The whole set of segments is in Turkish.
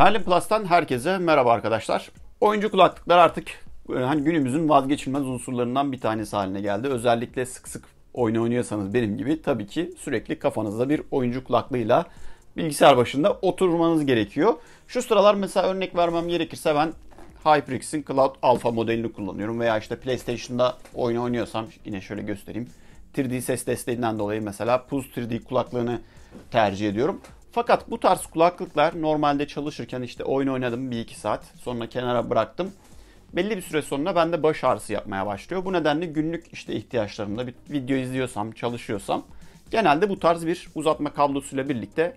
Merlin Plus'tan herkese merhaba arkadaşlar. Oyuncu kulaklıklar artık e, hani günümüzün vazgeçilmez unsurlarından bir tanesi haline geldi. Özellikle sık sık oyun oynuyorsanız benim gibi tabii ki sürekli kafanızda bir oyuncu kulaklığıyla bilgisayar başında oturmanız gerekiyor. Şu sıralar mesela örnek vermem gerekirse ben HyperX'in Cloud Alpha modelini kullanıyorum veya işte PlayStation'da oyun oynuyorsam yine şöyle göstereyim. 3D ses desteğinden dolayı mesela Pulse 3D kulaklığını tercih ediyorum. Fakat bu tarz kulaklıklar normalde çalışırken işte oyun oynadım bir iki saat sonra kenara bıraktım. Belli bir süre sonra bende baş ağrısı yapmaya başlıyor. Bu nedenle günlük işte ihtiyaçlarımda bir video izliyorsam, çalışıyorsam genelde bu tarz bir uzatma kablosuyla birlikte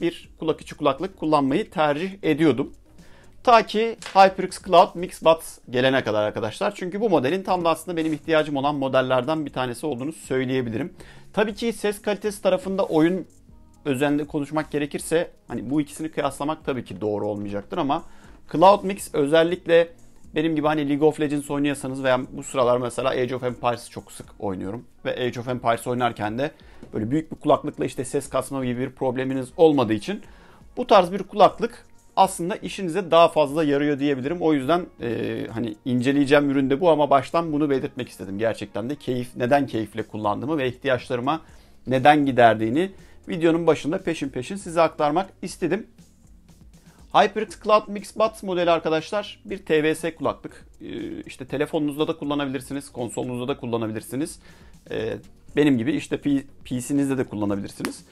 bir kulak içi kulaklık kullanmayı tercih ediyordum. Ta ki HyperX Cloud Mix Buds gelene kadar arkadaşlar. Çünkü bu modelin tam da aslında benim ihtiyacım olan modellerden bir tanesi olduğunu söyleyebilirim. Tabii ki ses kalitesi tarafında oyun özenle konuşmak gerekirse hani bu ikisini kıyaslamak tabii ki doğru olmayacaktır ama Cloud Mix özellikle benim gibi hani League of Legends oynuyorsanız veya bu sıralar mesela Age of Empires'ı çok sık oynuyorum. Ve Age of Empires oynarken de böyle büyük bir kulaklıkla işte ses kasma gibi bir probleminiz olmadığı için bu tarz bir kulaklık aslında işinize daha fazla yarıyor diyebilirim. O yüzden e, hani inceleyeceğim ürün de bu ama baştan bunu belirtmek istedim. Gerçekten de keyif, neden keyifle kullandığımı ve ihtiyaçlarıma neden giderdiğini videonun başında peşin peşin size aktarmak istedim. HyperX Cloud Mix Buds modeli arkadaşlar bir TVS kulaklık. Ee, işte telefonunuzda da kullanabilirsiniz, konsolunuzda da kullanabilirsiniz. Ee, benim gibi işte PC'nizde de kullanabilirsiniz.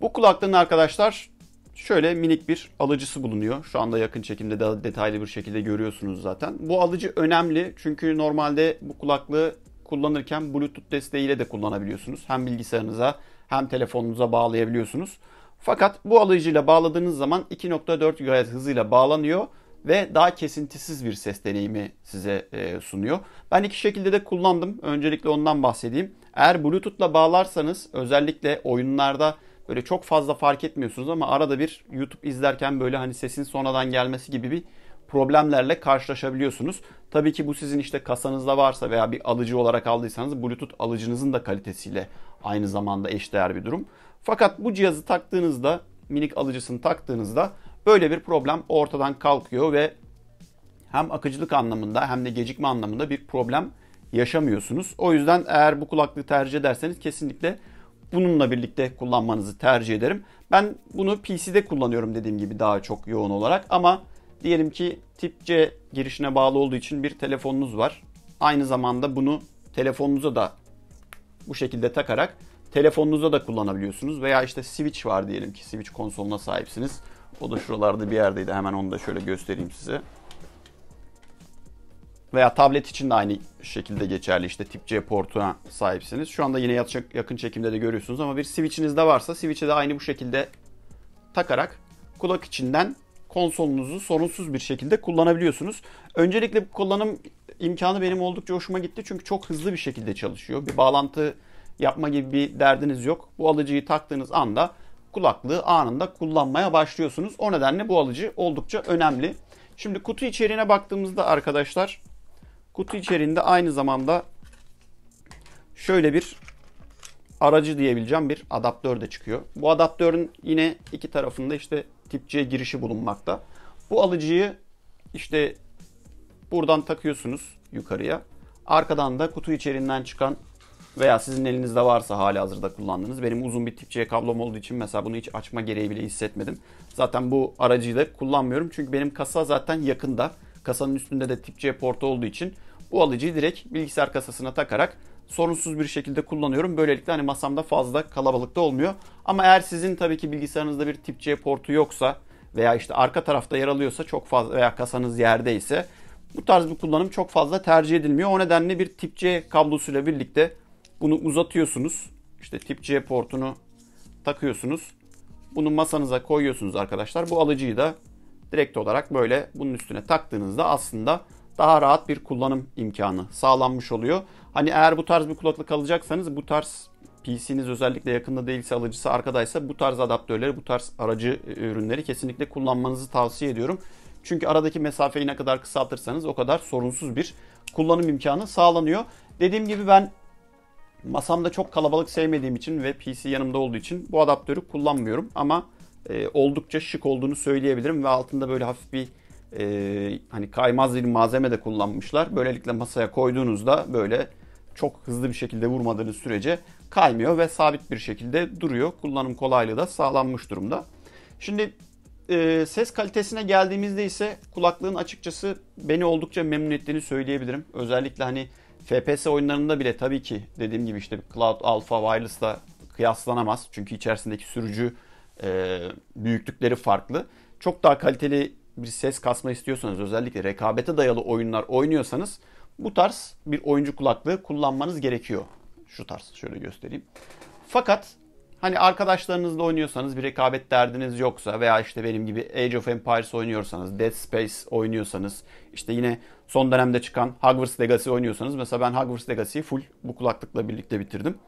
Bu kulaklığın arkadaşlar şöyle minik bir alıcısı bulunuyor. Şu anda yakın çekimde daha detaylı bir şekilde görüyorsunuz zaten. Bu alıcı önemli çünkü normalde bu kulaklığı kullanırken Bluetooth desteğiyle de kullanabiliyorsunuz. Hem bilgisayarınıza hem telefonunuza bağlayabiliyorsunuz. Fakat bu alıcıyla bağladığınız zaman 2.4 GHz hızıyla bağlanıyor ve daha kesintisiz bir ses deneyimi size e, sunuyor. Ben iki şekilde de kullandım. Öncelikle ondan bahsedeyim. Eğer Bluetooth'la bağlarsanız özellikle oyunlarda böyle çok fazla fark etmiyorsunuz ama arada bir YouTube izlerken böyle hani sesin sonradan gelmesi gibi bir problemlerle karşılaşabiliyorsunuz. Tabii ki bu sizin işte kasanızda varsa veya bir alıcı olarak aldıysanız Bluetooth alıcınızın da kalitesiyle aynı zamanda eşdeğer bir durum. Fakat bu cihazı taktığınızda, minik alıcısını taktığınızda böyle bir problem ortadan kalkıyor ve hem akıcılık anlamında hem de gecikme anlamında bir problem yaşamıyorsunuz. O yüzden eğer bu kulaklığı tercih ederseniz kesinlikle bununla birlikte kullanmanızı tercih ederim. Ben bunu PC'de kullanıyorum dediğim gibi daha çok yoğun olarak ama Diyelim ki tip C girişine bağlı olduğu için bir telefonunuz var. Aynı zamanda bunu telefonunuza da bu şekilde takarak telefonunuza da kullanabiliyorsunuz. Veya işte switch var diyelim ki switch konsoluna sahipsiniz. O da şuralarda bir yerdeydi. Hemen onu da şöyle göstereyim size. Veya tablet için de aynı şekilde geçerli. işte tip C portuna sahipsiniz. Şu anda yine yakın çekimde de görüyorsunuz ama bir switch'iniz de varsa switch'e de aynı bu şekilde takarak kulak içinden konsolunuzu sorunsuz bir şekilde kullanabiliyorsunuz. Öncelikle bu kullanım imkanı benim oldukça hoşuma gitti. Çünkü çok hızlı bir şekilde çalışıyor. Bir bağlantı yapma gibi bir derdiniz yok. Bu alıcıyı taktığınız anda kulaklığı anında kullanmaya başlıyorsunuz. O nedenle bu alıcı oldukça önemli. Şimdi kutu içeriğine baktığımızda arkadaşlar kutu içeriğinde aynı zamanda şöyle bir aracı diyebileceğim bir adaptör de çıkıyor. Bu adaptörün yine iki tarafında işte tip C girişi bulunmakta. Bu alıcıyı işte buradan takıyorsunuz yukarıya. Arkadan da kutu içerinden çıkan veya sizin elinizde varsa hali hazırda kullandığınız. Benim uzun bir tip C kablom olduğu için mesela bunu hiç açma gereği bile hissetmedim. Zaten bu aracıyı da kullanmıyorum. Çünkü benim kasa zaten yakında. Kasanın üstünde de tip C portu olduğu için bu alıcıyı direkt bilgisayar kasasına takarak sorunsuz bir şekilde kullanıyorum. Böylelikle hani masamda fazla kalabalıkta olmuyor. Ama eğer sizin tabii ki bilgisayarınızda bir tip C portu yoksa veya işte arka tarafta yer alıyorsa çok fazla veya kasanız yerdeyse bu tarz bir kullanım çok fazla tercih edilmiyor. O nedenle bir tip C kablosuyla birlikte bunu uzatıyorsunuz. İşte tip C portunu takıyorsunuz. Bunu masanıza koyuyorsunuz arkadaşlar. Bu alıcıyı da direkt olarak böyle bunun üstüne taktığınızda aslında daha rahat bir kullanım imkanı sağlanmış oluyor. Hani eğer bu tarz bir kulaklık alacaksanız bu tarz PC'niz özellikle yakında değilse alıcısı arkadaysa bu tarz adaptörleri, bu tarz aracı e, ürünleri kesinlikle kullanmanızı tavsiye ediyorum. Çünkü aradaki mesafeyi ne kadar kısaltırsanız o kadar sorunsuz bir kullanım imkanı sağlanıyor. Dediğim gibi ben masamda çok kalabalık sevmediğim için ve PC yanımda olduğu için bu adaptörü kullanmıyorum ama e, oldukça şık olduğunu söyleyebilirim ve altında böyle hafif bir e, hani kaymaz bir malzeme de kullanmışlar. Böylelikle masaya koyduğunuzda böyle çok hızlı bir şekilde vurmadığınız sürece kaymıyor ve sabit bir şekilde duruyor. Kullanım kolaylığı da sağlanmış durumda. Şimdi e, ses kalitesine geldiğimizde ise kulaklığın açıkçası beni oldukça memnun ettiğini söyleyebilirim. Özellikle hani FPS oyunlarında bile tabii ki dediğim gibi işte Cloud Alpha Wireless'la kıyaslanamaz. Çünkü içerisindeki sürücü e, büyüklükleri farklı. Çok daha kaliteli bir ses kasma istiyorsanız özellikle rekabete dayalı oyunlar oynuyorsanız bu tarz bir oyuncu kulaklığı kullanmanız gerekiyor. Şu tarz şöyle göstereyim. Fakat hani arkadaşlarınızla oynuyorsanız bir rekabet derdiniz yoksa veya işte benim gibi Age of Empires oynuyorsanız, Dead Space oynuyorsanız, işte yine son dönemde çıkan Hogwarts Legacy oynuyorsanız mesela ben Hogwarts Legacy'yi full bu kulaklıkla birlikte bitirdim.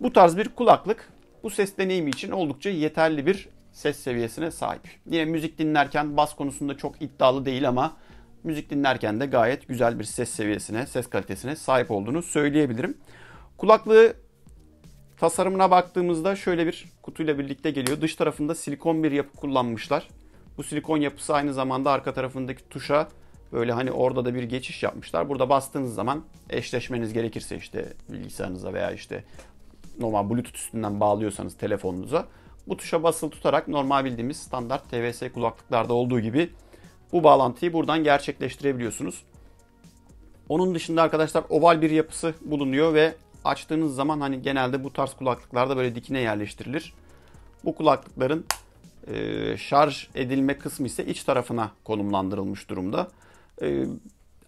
Bu tarz bir kulaklık bu ses deneyimi için oldukça yeterli bir ses seviyesine sahip. Yine müzik dinlerken bas konusunda çok iddialı değil ama müzik dinlerken de gayet güzel bir ses seviyesine, ses kalitesine sahip olduğunu söyleyebilirim. Kulaklığı tasarımına baktığımızda şöyle bir kutuyla birlikte geliyor. Dış tarafında silikon bir yapı kullanmışlar. Bu silikon yapısı aynı zamanda arka tarafındaki tuşa böyle hani orada da bir geçiş yapmışlar. Burada bastığınız zaman eşleşmeniz gerekirse işte bilgisayarınıza veya işte normal Bluetooth üstünden bağlıyorsanız telefonunuza bu tuşa basılı tutarak normal bildiğimiz standart TVS kulaklıklarda olduğu gibi bu bağlantıyı buradan gerçekleştirebiliyorsunuz. Onun dışında arkadaşlar oval bir yapısı bulunuyor ve açtığınız zaman hani genelde bu tarz kulaklıklarda böyle dikine yerleştirilir. Bu kulaklıkların e, şarj edilme kısmı ise iç tarafına konumlandırılmış durumda. E,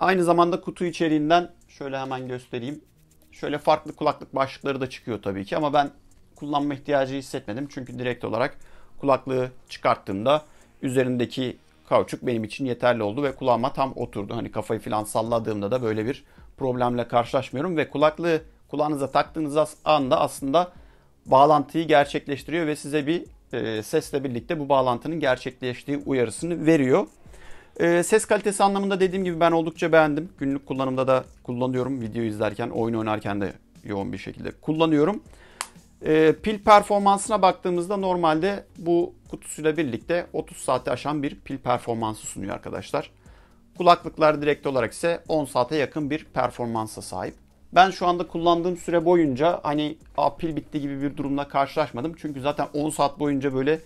aynı zamanda kutu içeriğinden şöyle hemen göstereyim. Şöyle farklı kulaklık başlıkları da çıkıyor tabii ki ama ben kullanma ihtiyacı hissetmedim. Çünkü direkt olarak kulaklığı çıkarttığımda üzerindeki kauçuk benim için yeterli oldu ve kulağıma tam oturdu. Hani kafayı falan salladığımda da böyle bir problemle karşılaşmıyorum ve kulaklığı kulağınıza taktığınız anda aslında bağlantıyı gerçekleştiriyor ve size bir e, sesle birlikte bu bağlantının gerçekleştiği uyarısını veriyor. E, ses kalitesi anlamında dediğim gibi ben oldukça beğendim. Günlük kullanımda da kullanıyorum. Video izlerken, oyun oynarken de yoğun bir şekilde kullanıyorum. E, pil performansına baktığımızda normalde bu kutusuyla birlikte 30 saate aşan bir pil performansı sunuyor arkadaşlar. Kulaklıklar direkt olarak ise 10 saate yakın bir performansa sahip. Ben şu anda kullandığım süre boyunca hani A, pil bitti gibi bir durumla karşılaşmadım. Çünkü zaten 10 saat boyunca böyle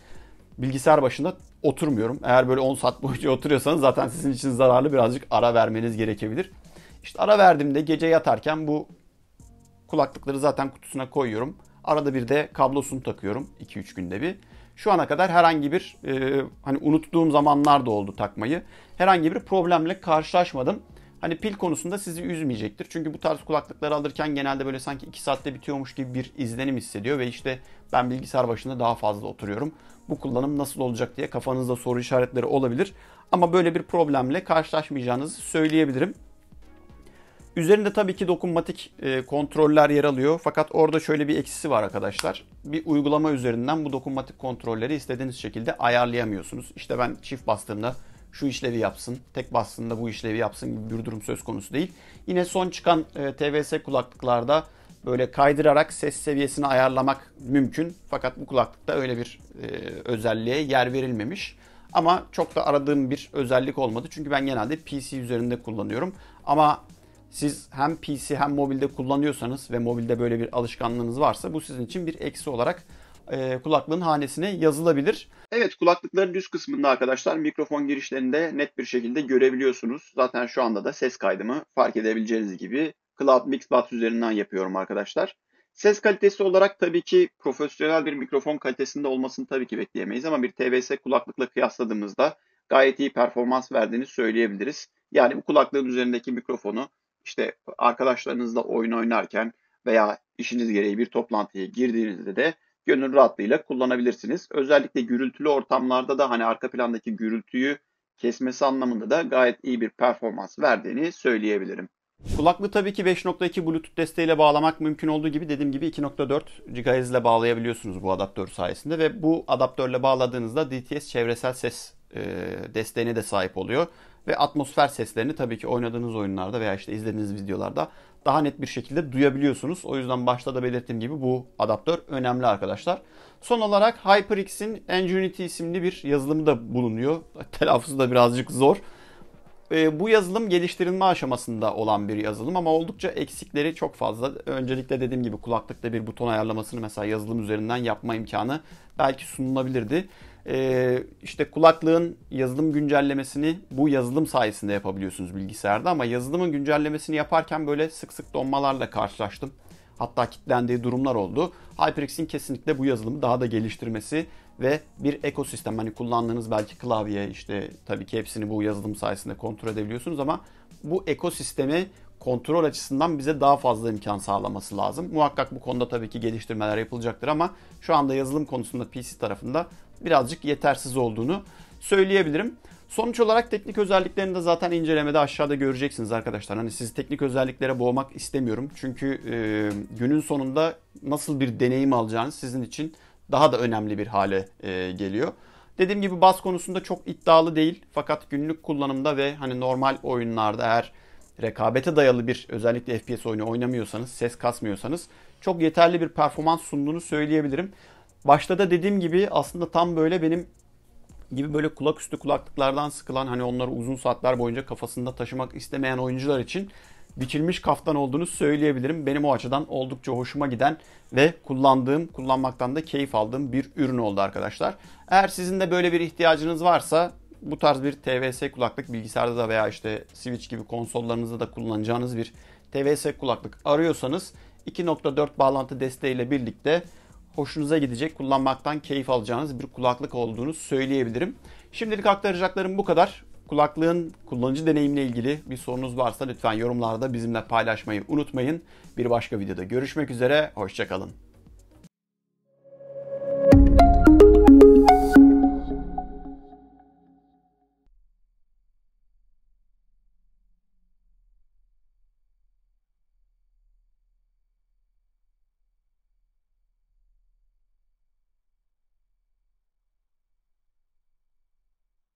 bilgisayar başında oturmuyorum. Eğer böyle 10 saat boyunca oturuyorsanız zaten sizin için zararlı birazcık ara vermeniz gerekebilir. İşte ara verdiğimde gece yatarken bu kulaklıkları zaten kutusuna koyuyorum. Arada bir de kablosunu takıyorum 2-3 günde bir. Şu ana kadar herhangi bir e, hani unuttuğum zamanlar da oldu takmayı. Herhangi bir problemle karşılaşmadım. Hani pil konusunda sizi üzmeyecektir. Çünkü bu tarz kulaklıkları alırken genelde böyle sanki 2 saatte bitiyormuş gibi bir izlenim hissediyor ve işte ben bilgisayar başında daha fazla oturuyorum. Bu kullanım nasıl olacak diye kafanızda soru işaretleri olabilir. Ama böyle bir problemle karşılaşmayacağınızı söyleyebilirim. Üzerinde tabii ki dokunmatik e, kontroller yer alıyor. Fakat orada şöyle bir eksisi var arkadaşlar. Bir uygulama üzerinden bu dokunmatik kontrolleri istediğiniz şekilde ayarlayamıyorsunuz. İşte ben çift bastığımda şu işlevi yapsın, tek bastığında bu işlevi yapsın gibi bir durum söz konusu değil. Yine son çıkan e, TVS kulaklıklarda böyle kaydırarak ses seviyesini ayarlamak mümkün. Fakat bu kulaklıkta öyle bir e, özelliğe yer verilmemiş. Ama çok da aradığım bir özellik olmadı. Çünkü ben genelde PC üzerinde kullanıyorum. Ama siz hem PC hem mobilde kullanıyorsanız ve mobilde böyle bir alışkanlığınız varsa bu sizin için bir eksi olarak e, kulaklığın hanesine yazılabilir. Evet kulaklıkların düz kısmında arkadaşlar mikrofon girişlerinde net bir şekilde görebiliyorsunuz. Zaten şu anda da ses kaydımı fark edebileceğiniz gibi Cloud Mixbot üzerinden yapıyorum arkadaşlar. Ses kalitesi olarak tabii ki profesyonel bir mikrofon kalitesinde olmasını tabii ki bekleyemeyiz ama bir TVS kulaklıkla kıyasladığımızda gayet iyi performans verdiğini söyleyebiliriz. Yani bu kulaklığın üzerindeki mikrofonu işte arkadaşlarınızla oyun oynarken veya işiniz gereği bir toplantıya girdiğinizde de gönül rahatlığıyla kullanabilirsiniz. Özellikle gürültülü ortamlarda da hani arka plandaki gürültüyü kesmesi anlamında da gayet iyi bir performans verdiğini söyleyebilirim. Kulaklığı tabii ki 5.2 Bluetooth desteğiyle bağlamak mümkün olduğu gibi dediğim gibi 2.4 GHz ile bağlayabiliyorsunuz bu adaptör sayesinde ve bu adaptörle bağladığınızda DTS çevresel ses desteğine de sahip oluyor ve atmosfer seslerini tabii ki oynadığınız oyunlarda veya işte izlediğiniz videolarda daha net bir şekilde duyabiliyorsunuz. O yüzden başta da belirttiğim gibi bu adaptör önemli arkadaşlar. Son olarak HyperX'in Engenuity isimli bir yazılımı da bulunuyor. Telaffuzu da birazcık zor. Ee, bu yazılım geliştirilme aşamasında olan bir yazılım ama oldukça eksikleri çok fazla. Öncelikle dediğim gibi kulaklıkta bir buton ayarlamasını mesela yazılım üzerinden yapma imkanı belki sunulabilirdi e, işte kulaklığın yazılım güncellemesini bu yazılım sayesinde yapabiliyorsunuz bilgisayarda ama yazılımın güncellemesini yaparken böyle sık sık donmalarla karşılaştım. Hatta kilitlendiği durumlar oldu. HyperX'in kesinlikle bu yazılımı daha da geliştirmesi ve bir ekosistem hani kullandığınız belki klavye işte tabii ki hepsini bu yazılım sayesinde kontrol edebiliyorsunuz ama bu ekosistemi kontrol açısından bize daha fazla imkan sağlaması lazım. Muhakkak bu konuda tabii ki geliştirmeler yapılacaktır ama şu anda yazılım konusunda PC tarafında birazcık yetersiz olduğunu söyleyebilirim. Sonuç olarak teknik özelliklerini de zaten incelemede aşağıda göreceksiniz arkadaşlar. Hani sizi teknik özelliklere boğmak istemiyorum. Çünkü e, günün sonunda nasıl bir deneyim alacağınız sizin için daha da önemli bir hale e, geliyor. Dediğim gibi bas konusunda çok iddialı değil. Fakat günlük kullanımda ve hani normal oyunlarda eğer rekabete dayalı bir özellikle FPS oyunu oynamıyorsanız, ses kasmıyorsanız çok yeterli bir performans sunduğunu söyleyebilirim. Başta da dediğim gibi aslında tam böyle benim gibi böyle kulak üstü kulaklıklardan sıkılan hani onları uzun saatler boyunca kafasında taşımak istemeyen oyuncular için biçilmiş kaftan olduğunu söyleyebilirim. Benim o açıdan oldukça hoşuma giden ve kullandığım, kullanmaktan da keyif aldığım bir ürün oldu arkadaşlar. Eğer sizin de böyle bir ihtiyacınız varsa bu tarz bir TVS kulaklık bilgisayarda da veya işte Switch gibi konsollarınızda da kullanacağınız bir TVS kulaklık arıyorsanız 2.4 bağlantı desteğiyle birlikte hoşunuza gidecek, kullanmaktan keyif alacağınız bir kulaklık olduğunu söyleyebilirim. Şimdilik aktaracaklarım bu kadar. Kulaklığın kullanıcı deneyimle ilgili bir sorunuz varsa lütfen yorumlarda bizimle paylaşmayı unutmayın. Bir başka videoda görüşmek üzere, hoşçakalın.